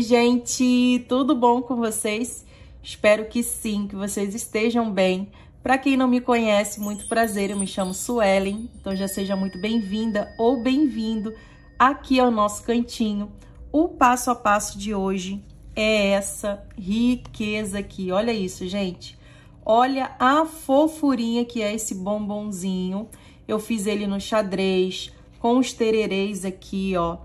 Oi, gente, tudo bom com vocês? Espero que sim, que vocês estejam bem. Para quem não me conhece, muito prazer, eu me chamo Suelen, então já seja muito bem-vinda ou bem-vindo aqui ao nosso cantinho. O passo a passo de hoje é essa riqueza aqui, olha isso, gente. Olha a fofurinha que é esse bombonzinho. Eu fiz ele no xadrez, com os terereis aqui, ó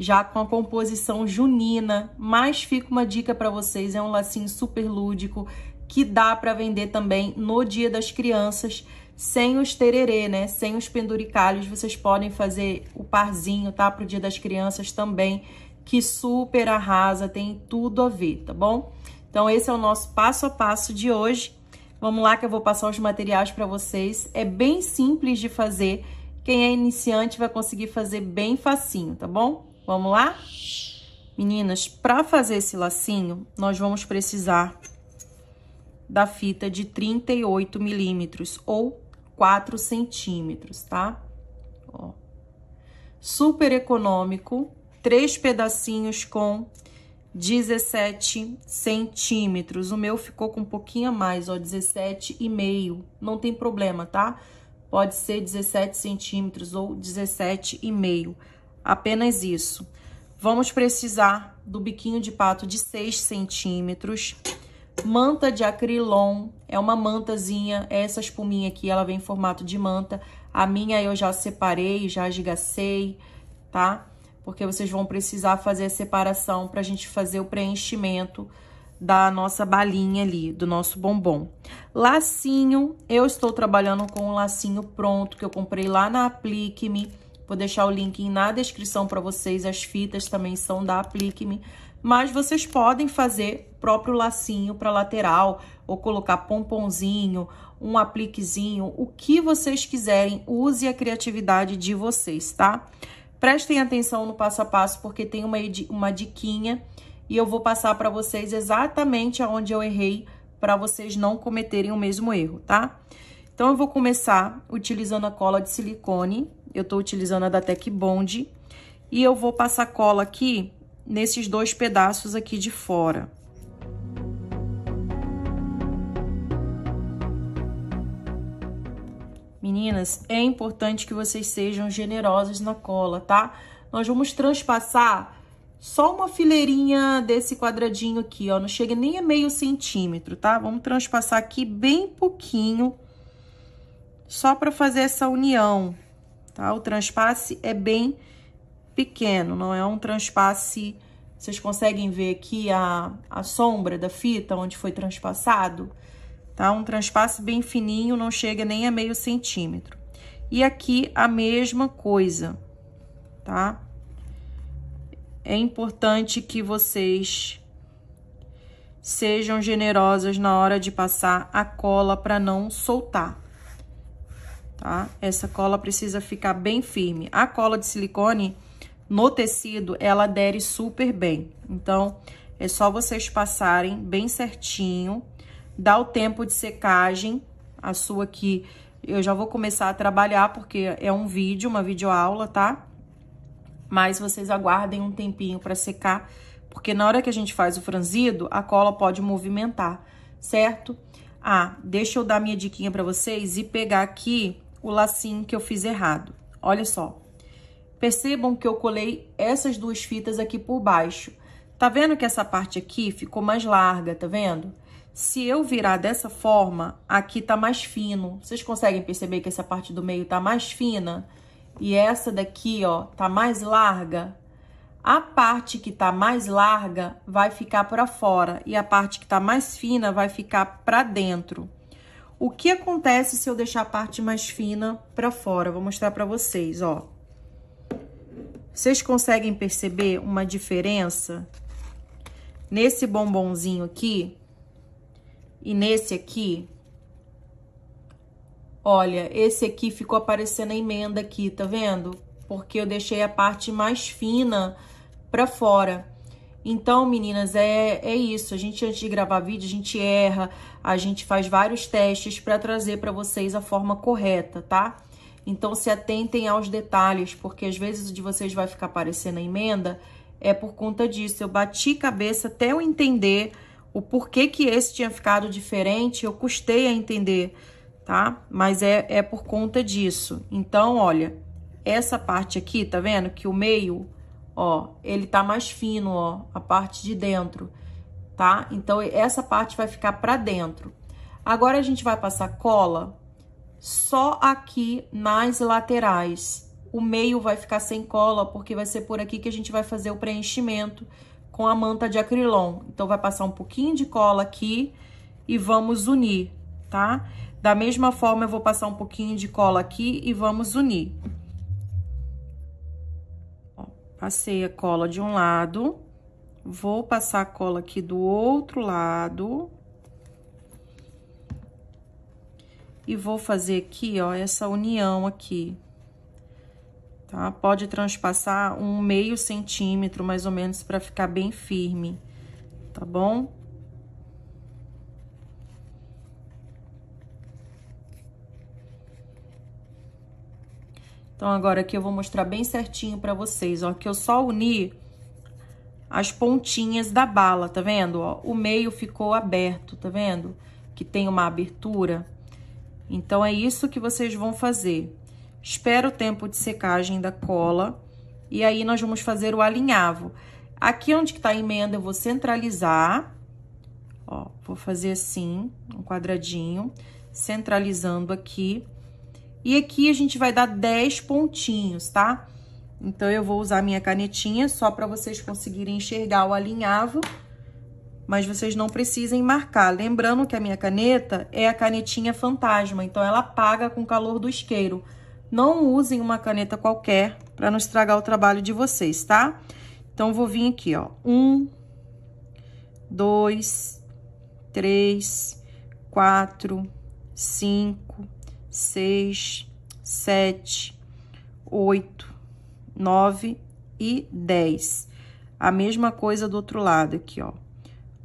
já com a composição junina, mas fica uma dica para vocês, é um lacinho super lúdico que dá para vender também no Dia das Crianças, sem os tererê, né? Sem os penduricalhos, vocês podem fazer o parzinho, tá? Pro Dia das Crianças também, que super arrasa, tem tudo a ver, tá bom? Então esse é o nosso passo a passo de hoje. Vamos lá que eu vou passar os materiais para vocês. É bem simples de fazer. Quem é iniciante vai conseguir fazer bem facinho, tá bom? Vamos lá? Meninas, para fazer esse lacinho, nós vamos precisar da fita de 38 milímetros ou 4 centímetros, tá? Ó. Super econômico, três pedacinhos com 17 centímetros. O meu ficou com um pouquinho a mais, ó, 17 e meio. Não tem problema, tá? Pode ser 17 centímetros ou 17 e meio apenas isso. Vamos precisar do biquinho de pato de 6 centímetros, manta de acrilon, é uma mantazinha, é essa espuminha aqui, ela vem em formato de manta. A minha eu já separei, já esgacei, tá? Porque vocês vão precisar fazer a separação pra gente fazer o preenchimento da nossa balinha ali, do nosso bombom. Lacinho, eu estou trabalhando com um lacinho pronto que eu comprei lá na Aplique-me Vou deixar o link na descrição para vocês. As fitas também são da Aplique Me. Mas vocês podem fazer próprio lacinho para lateral ou colocar pomponzinho, um apliquezinho, o que vocês quiserem. Use a criatividade de vocês, tá? Prestem atenção no passo a passo porque tem uma, uma diquinha e eu vou passar para vocês exatamente aonde eu errei para vocês não cometerem o mesmo erro, tá? Então, eu vou começar utilizando a cola de silicone eu tô utilizando a da Tec Bond. E eu vou passar cola aqui nesses dois pedaços aqui de fora. Meninas, é importante que vocês sejam generosas na cola, tá? Nós vamos transpassar só uma fileirinha desse quadradinho aqui, ó. Não chega nem a meio centímetro, tá? Vamos transpassar aqui bem pouquinho, só pra fazer essa união tá? O transpasse é bem pequeno, não é um transpasse... Vocês conseguem ver aqui a, a sombra da fita onde foi transpassado? Tá? Um transpasse bem fininho, não chega nem a meio centímetro. E aqui a mesma coisa, tá? É importante que vocês sejam generosas na hora de passar a cola para não soltar tá? Essa cola precisa ficar bem firme. A cola de silicone no tecido, ela adere super bem. Então, é só vocês passarem bem certinho, dá o tempo de secagem, a sua aqui eu já vou começar a trabalhar porque é um vídeo, uma videoaula, tá? Mas vocês aguardem um tempinho para secar, porque na hora que a gente faz o franzido, a cola pode movimentar, certo? Ah, deixa eu dar minha diquinha para vocês e pegar aqui o lacinho que eu fiz errado. Olha só. Percebam que eu colei essas duas fitas aqui por baixo. Tá vendo que essa parte aqui ficou mais larga, tá vendo? Se eu virar dessa forma, aqui tá mais fino. Vocês conseguem perceber que essa parte do meio tá mais fina? E essa daqui, ó, tá mais larga? A parte que tá mais larga vai ficar para fora e a parte que tá mais fina vai ficar para dentro. O que acontece se eu deixar a parte mais fina para fora? Vou mostrar para vocês, ó. Vocês conseguem perceber uma diferença nesse bombonzinho aqui e nesse aqui? Olha, esse aqui ficou aparecendo a emenda aqui, tá vendo? Porque eu deixei a parte mais fina para fora. Então, meninas, é, é isso. A gente, antes de gravar vídeo, a gente erra, a gente faz vários testes para trazer para vocês a forma correta, tá? Então, se atentem aos detalhes, porque às vezes o de vocês vai ficar parecendo a emenda, é por conta disso. Eu bati cabeça até eu entender o porquê que esse tinha ficado diferente, eu custei a entender, tá? Mas é, é por conta disso. Então, olha, essa parte aqui, tá vendo? Que o meio Ó, ele tá mais fino, ó, a parte de dentro, tá? Então, essa parte vai ficar pra dentro. Agora, a gente vai passar cola só aqui nas laterais. O meio vai ficar sem cola, porque vai ser por aqui que a gente vai fazer o preenchimento com a manta de acrilon. Então, vai passar um pouquinho de cola aqui e vamos unir, tá? Da mesma forma, eu vou passar um pouquinho de cola aqui e vamos unir. Passei a cola de um lado, vou passar a cola aqui do outro lado. E vou fazer aqui, ó, essa união aqui. Tá? Pode transpassar um meio centímetro, mais ou menos, para ficar bem firme, tá bom? Então, agora aqui eu vou mostrar bem certinho pra vocês, ó, que eu só uni as pontinhas da bala, tá vendo? Ó, o meio ficou aberto, tá vendo? Que tem uma abertura. Então, é isso que vocês vão fazer. Espera o tempo de secagem da cola e aí nós vamos fazer o alinhavo. Aqui onde que tá a emenda, eu vou centralizar, ó, vou fazer assim, um quadradinho, centralizando aqui. E aqui a gente vai dar 10 pontinhos, tá? Então, eu vou usar minha canetinha só para vocês conseguirem enxergar o alinhavo, mas vocês não precisem marcar. Lembrando que a minha caneta é a canetinha fantasma, então ela apaga com o calor do isqueiro. Não usem uma caneta qualquer para não estragar o trabalho de vocês, tá? Então, vou vir aqui, ó. Um, dois, três, quatro, cinco, 6, 7, 8, 9 e 10. A mesma coisa do outro lado aqui, ó.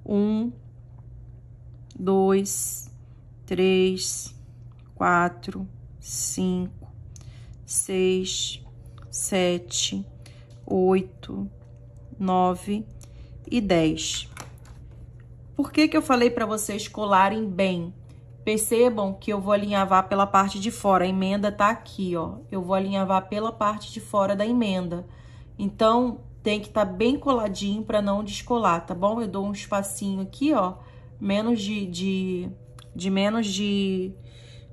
1, 2, 3, 4, 5, 6, 7, 8, 9 e 10. Por que, que eu falei para vocês colarem bem? Percebam que eu vou alinhavar pela parte de fora. A emenda tá aqui, ó. Eu vou alinhavar pela parte de fora da emenda. Então, tem que estar tá bem coladinho para não descolar, tá bom? Eu dou um espacinho aqui, ó, menos de, de, de menos de,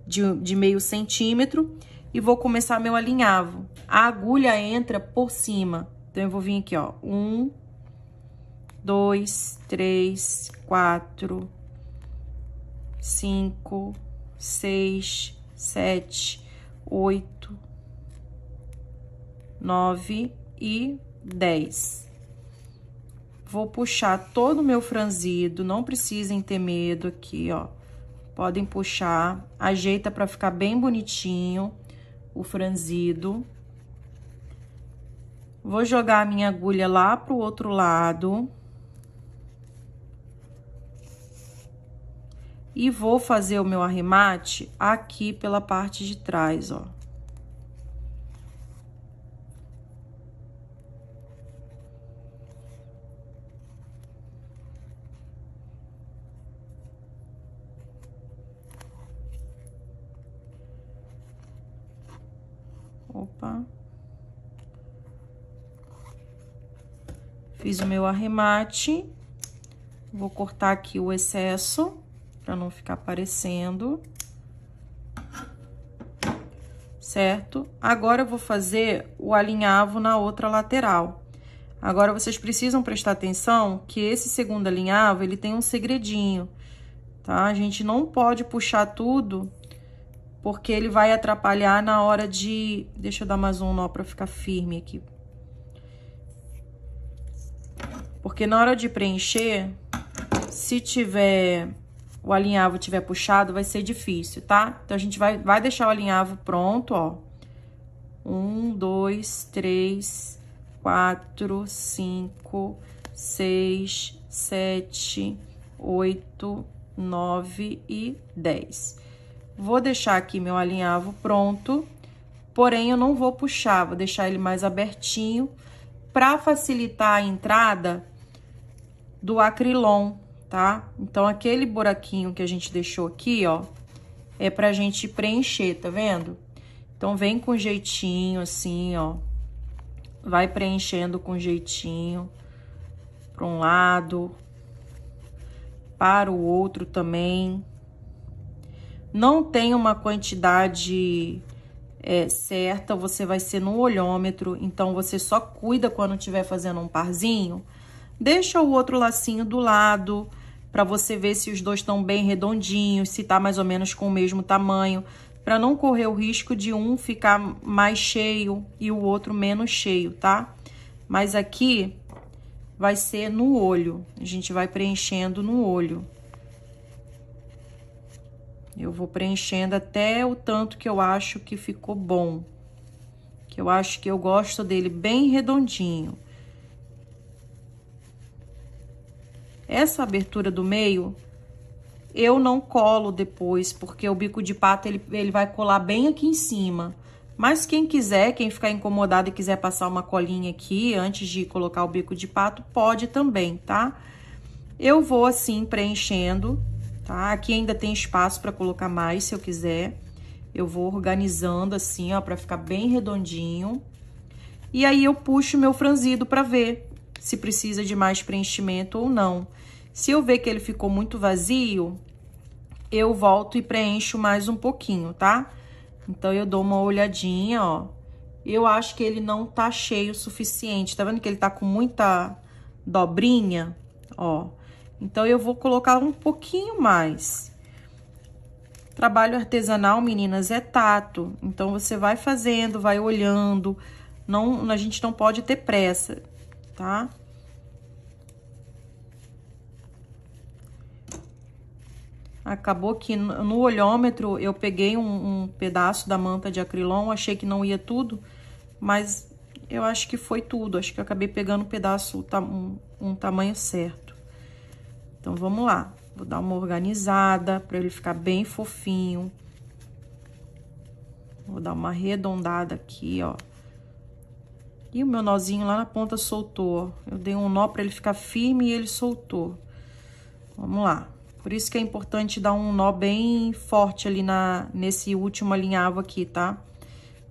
de, de meio centímetro e vou começar meu alinhavo. A agulha entra por cima, então eu vou vir aqui, ó, um, dois, três, quatro, cinco, seis, sete, oito, nove e dez. Vou puxar todo o meu franzido, não precisem ter medo aqui, ó. Podem puxar, ajeita para ficar bem bonitinho o franzido. Vou jogar a minha agulha lá pro outro lado. E vou fazer o meu arremate aqui pela parte de trás, ó. Opa. Fiz o meu arremate. Vou cortar aqui o excesso para não ficar aparecendo. Certo? Agora eu vou fazer o alinhavo na outra lateral. Agora, vocês precisam prestar atenção que esse segundo alinhavo, ele tem um segredinho, tá? A gente não pode puxar tudo, porque ele vai atrapalhar na hora de... Deixa eu dar mais um nó para ficar firme aqui. Porque na hora de preencher, se tiver o alinhavo tiver puxado, vai ser difícil, tá? Então, a gente vai, vai deixar o alinhavo pronto, ó. Um, dois, três, quatro, cinco, seis, sete, oito, nove e dez. Vou deixar aqui meu alinhavo pronto, porém, eu não vou puxar, vou deixar ele mais abertinho. Para facilitar a entrada do acrilon, tá? Então, aquele buraquinho que a gente deixou aqui, ó, é pra gente preencher, tá vendo? Então, vem com jeitinho, assim, ó. Vai preenchendo com jeitinho para um lado, para o outro também. Não tem uma quantidade é, certa, você vai ser no olhômetro, então você só cuida quando estiver fazendo um parzinho. Deixa o outro lacinho do lado, para você ver se os dois estão bem redondinhos, se tá mais ou menos com o mesmo tamanho, para não correr o risco de um ficar mais cheio e o outro menos cheio, tá? Mas aqui vai ser no olho, a gente vai preenchendo no olho. Eu vou preenchendo até o tanto que eu acho que ficou bom, que eu acho que eu gosto dele bem redondinho. Essa abertura do meio, eu não colo depois, porque o bico de pato, ele, ele vai colar bem aqui em cima. Mas quem quiser, quem ficar incomodado e quiser passar uma colinha aqui antes de colocar o bico de pato, pode também, tá? Eu vou assim preenchendo, tá? Aqui ainda tem espaço para colocar mais, se eu quiser. Eu vou organizando assim, ó, para ficar bem redondinho. E aí eu puxo meu franzido para ver se precisa de mais preenchimento ou não. Se eu ver que ele ficou muito vazio, eu volto e preencho mais um pouquinho, tá? Então, eu dou uma olhadinha, ó. Eu acho que ele não tá cheio o suficiente. Tá vendo que ele tá com muita dobrinha? Ó. Então, eu vou colocar um pouquinho mais. Trabalho artesanal, meninas, é tato. Então, você vai fazendo, vai olhando. Não, a gente não pode ter pressa tá? Acabou que no olhômetro eu peguei um, um pedaço da manta de acrilon, achei que não ia tudo, mas eu acho que foi tudo. Acho que eu acabei pegando um pedaço, tá, um, um tamanho certo. Então, vamos lá. Vou dar uma organizada para ele ficar bem fofinho. Vou dar uma arredondada aqui, ó. E o meu nozinho lá na ponta soltou. Eu dei um nó para ele ficar firme e ele soltou. Vamos lá. Por isso que é importante dar um nó bem forte ali na, nesse último alinhavo aqui, tá?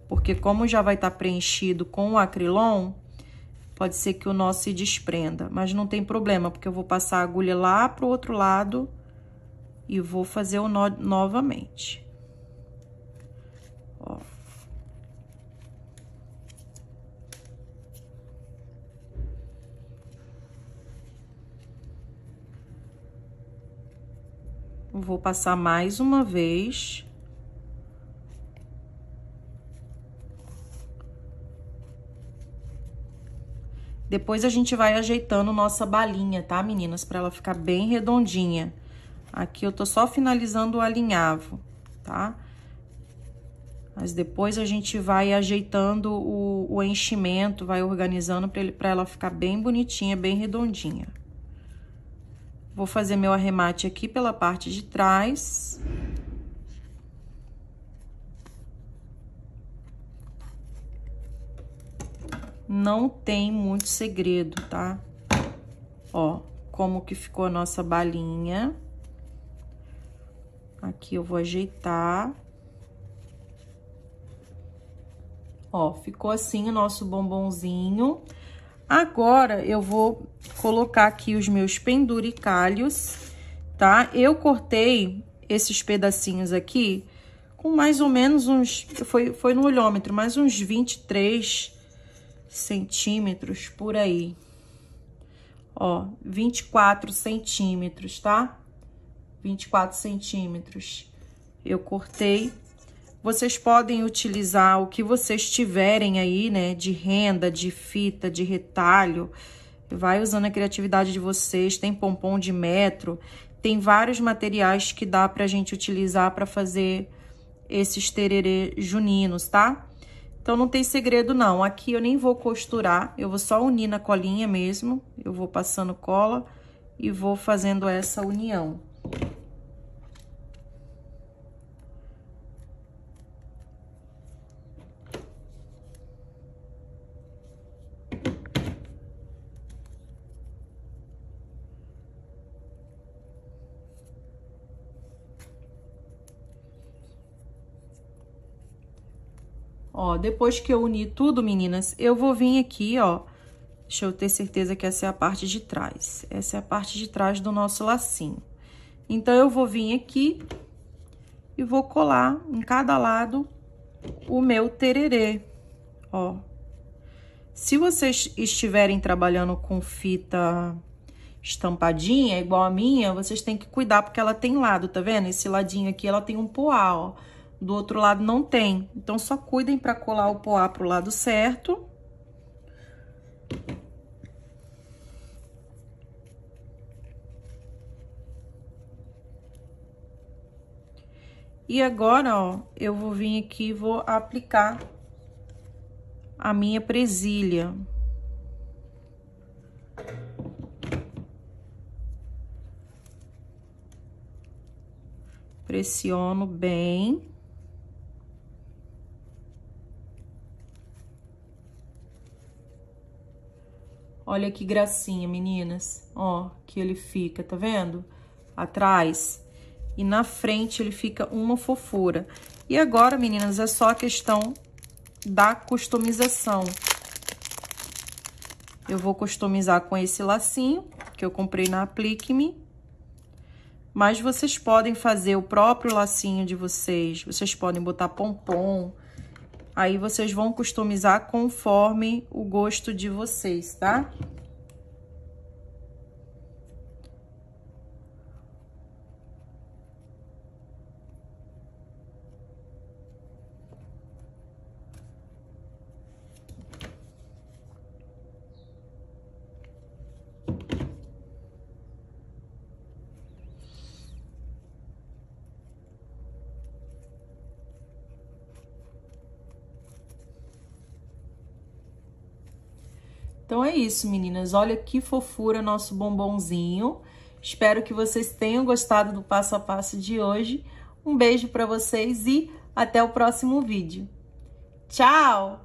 Porque como já vai estar tá preenchido com o acrilon, pode ser que o nó se desprenda. Mas não tem problema, porque eu vou passar a agulha lá pro outro lado e vou fazer o nó novamente. Ó. Vou passar mais uma vez. Depois a gente vai ajeitando nossa balinha, tá, meninas? Pra ela ficar bem redondinha. Aqui eu tô só finalizando o alinhavo, tá? Mas depois a gente vai ajeitando o, o enchimento, vai organizando pra, ele, pra ela ficar bem bonitinha, bem redondinha. Vou fazer meu arremate aqui pela parte de trás. Não tem muito segredo, tá? Ó, como que ficou a nossa balinha. Aqui eu vou ajeitar. Ó, ficou assim o nosso bombonzinho. Agora, eu vou colocar aqui os meus penduricalhos, tá? Eu cortei esses pedacinhos aqui com mais ou menos uns... Foi, foi no olhômetro, mais uns 23 centímetros por aí. Ó, 24 centímetros, tá? 24 centímetros. Eu cortei vocês podem utilizar o que vocês tiverem aí, né? De renda, de fita, de retalho. Vai usando a criatividade de vocês. Tem pompom de metro. Tem vários materiais que dá pra gente utilizar para fazer esses tererê juninos, tá? Então, não tem segredo, não. Aqui eu nem vou costurar. Eu vou só unir na colinha mesmo. Eu vou passando cola e vou fazendo essa união. Ó, depois que eu unir tudo, meninas, eu vou vir aqui, ó. Deixa eu ter certeza que essa é a parte de trás. Essa é a parte de trás do nosso lacinho. Então, eu vou vir aqui e vou colar em cada lado o meu tererê, ó. Se vocês estiverem trabalhando com fita estampadinha, igual a minha, vocês têm que cuidar, porque ela tem lado, tá vendo? Esse ladinho aqui, ela tem um poá, ó do outro lado não tem. Então, só cuidem para colar o poá pro lado certo. E agora, ó, eu vou vir aqui e vou aplicar a minha presilha. Pressiono bem. Olha que gracinha, meninas. Ó, que ele fica, tá vendo? Atrás. E na frente ele fica uma fofura. E agora, meninas, é só a questão da customização. Eu vou customizar com esse lacinho que eu comprei na Aplique Me. Mas vocês podem fazer o próprio lacinho de vocês. Vocês podem botar pompom, Aí vocês vão customizar conforme o gosto de vocês, tá? Então é isso, meninas. Olha que fofura nosso bombonzinho. Espero que vocês tenham gostado do passo a passo de hoje. Um beijo para vocês e até o próximo vídeo. Tchau!